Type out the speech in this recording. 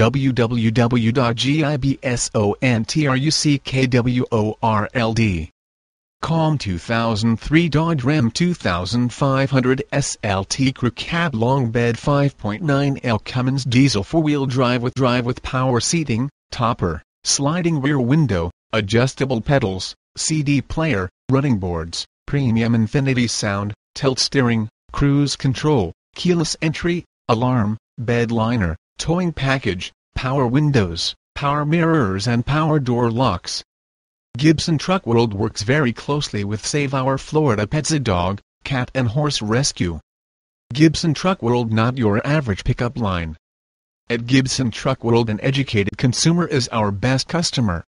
www.gibsonTruckword Com 2003 Dodge Ram 2500 SLT Crew Cab Long Bed 5.9 L Cummins Diesel 4-wheel drive with drive with power seating, topper, sliding rear window, adjustable pedals, CD player, running boards, premium infinity sound, tilt steering, cruise control, keyless entry, alarm, bed liner, towing package, power windows, power mirrors and power door locks. Gibson Truck World works very closely with Save Our Florida Pets a Dog, Cat and Horse Rescue. Gibson Truck World not your average pickup line. At Gibson Truck World an educated consumer is our best customer.